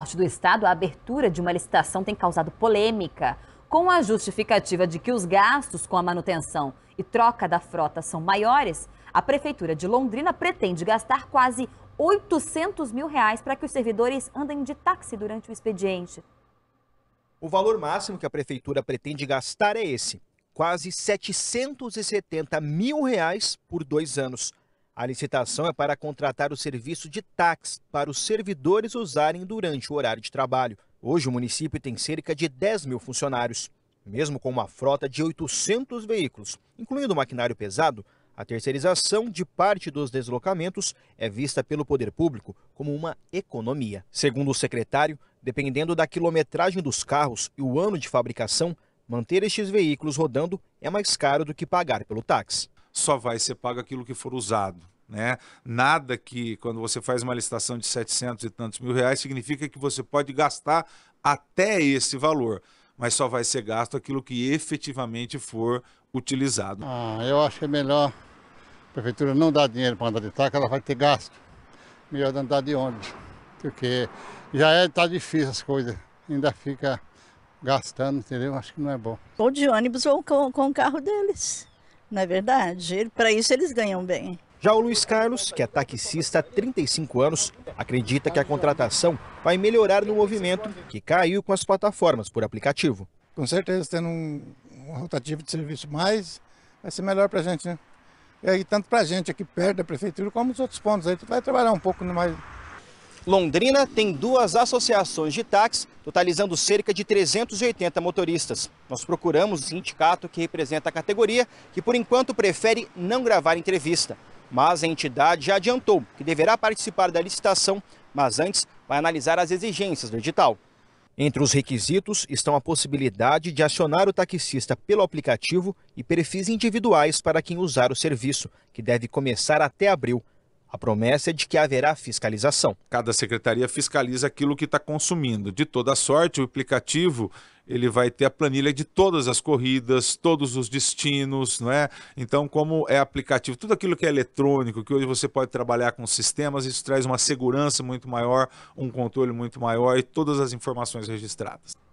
norte do estado, a abertura de uma licitação tem causado polêmica, com a justificativa de que os gastos com a manutenção e troca da frota são maiores. A prefeitura de Londrina pretende gastar quase 800 mil reais para que os servidores andem de táxi durante o expediente. O valor máximo que a prefeitura pretende gastar é esse, quase 770 mil reais por dois anos. A licitação é para contratar o serviço de táxi para os servidores usarem durante o horário de trabalho. Hoje, o município tem cerca de 10 mil funcionários. Mesmo com uma frota de 800 veículos, incluindo maquinário pesado, a terceirização de parte dos deslocamentos é vista pelo poder público como uma economia. Segundo o secretário, dependendo da quilometragem dos carros e o ano de fabricação, manter estes veículos rodando é mais caro do que pagar pelo táxi só vai ser pago aquilo que for usado. Né? Nada que, quando você faz uma licitação de 700 e tantos mil reais, significa que você pode gastar até esse valor, mas só vai ser gasto aquilo que efetivamente for utilizado. Ah, eu acho é melhor a prefeitura não dar dinheiro para andar de táxi, ela vai ter gasto. Melhor andar de ônibus, porque já está é, tá difícil as coisas, ainda fica gastando, entendeu? Acho que não é bom. Ou de ônibus ou com, com o carro deles não é verdade? Para isso eles ganham bem. Já o Luiz Carlos, que é taxista há 35 anos, acredita que a contratação vai melhorar no movimento que caiu com as plataformas por aplicativo. Com certeza, tendo um, um rotativo de serviço mais, vai ser melhor para a gente, né? E aí, tanto para a gente aqui perto da prefeitura, como os outros pontos aí, tu vai trabalhar um pouco mais, Londrina tem duas associações de táxi, totalizando cerca de 380 motoristas. Nós procuramos o sindicato que representa a categoria, que por enquanto prefere não gravar entrevista. Mas a entidade já adiantou que deverá participar da licitação, mas antes vai analisar as exigências do edital. Entre os requisitos estão a possibilidade de acionar o taxista pelo aplicativo e perfis individuais para quem usar o serviço, que deve começar até abril. A promessa é de que haverá fiscalização. Cada secretaria fiscaliza aquilo que está consumindo. De toda sorte, o aplicativo ele vai ter a planilha de todas as corridas, todos os destinos, não é? Então, como é aplicativo, tudo aquilo que é eletrônico, que hoje você pode trabalhar com sistemas, isso traz uma segurança muito maior, um controle muito maior e todas as informações registradas.